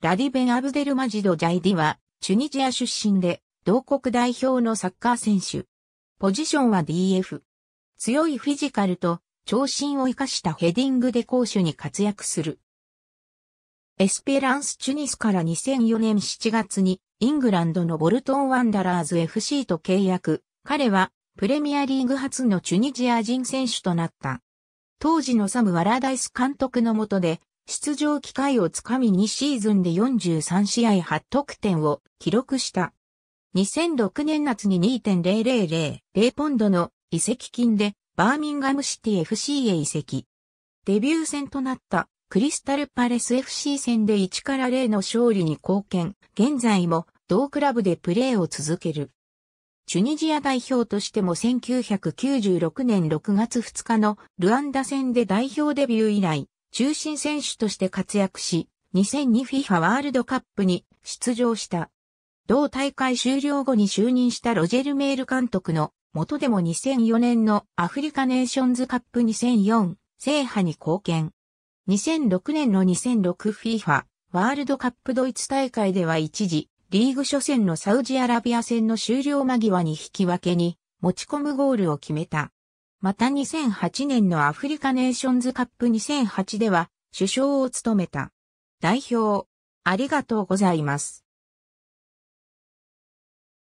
ラディベン・アブデルマジド・ジャイディは、チュニジア出身で、同国代表のサッカー選手。ポジションは DF。強いフィジカルと、長身を生かしたヘディングで攻守に活躍する。エスペランス・チュニスから2004年7月に、イングランドのボルトン・ワンダラーズ FC と契約。彼は、プレミアリーグ初のチュニジア人選手となった。当時のサム・ワラダイス監督の下で、出場機会をつかみ2シーズンで43試合8得点を記録した。2006年夏に2 0 0 0ポンドの移籍金でバーミンガムシティ FC へ移籍。デビュー戦となったクリスタルパレス FC 戦で1から0の勝利に貢献。現在も同クラブでプレーを続ける。チュニジア代表としても1996年6月2日のルアンダ戦で代表デビュー以来、中心選手として活躍し、2002FIFA ワールドカップに出場した。同大会終了後に就任したロジェル・メール監督の元でも2004年のアフリカネーションズカップ2004制覇に貢献。2006年の 2006FIFA ワールドカップドイツ大会では一時、リーグ初戦のサウジアラビア戦の終了間際に引き分けに持ち込むゴールを決めた。また2008年のアフリカネーションズカップ2008では首相を務めた。代表、ありがとうございます。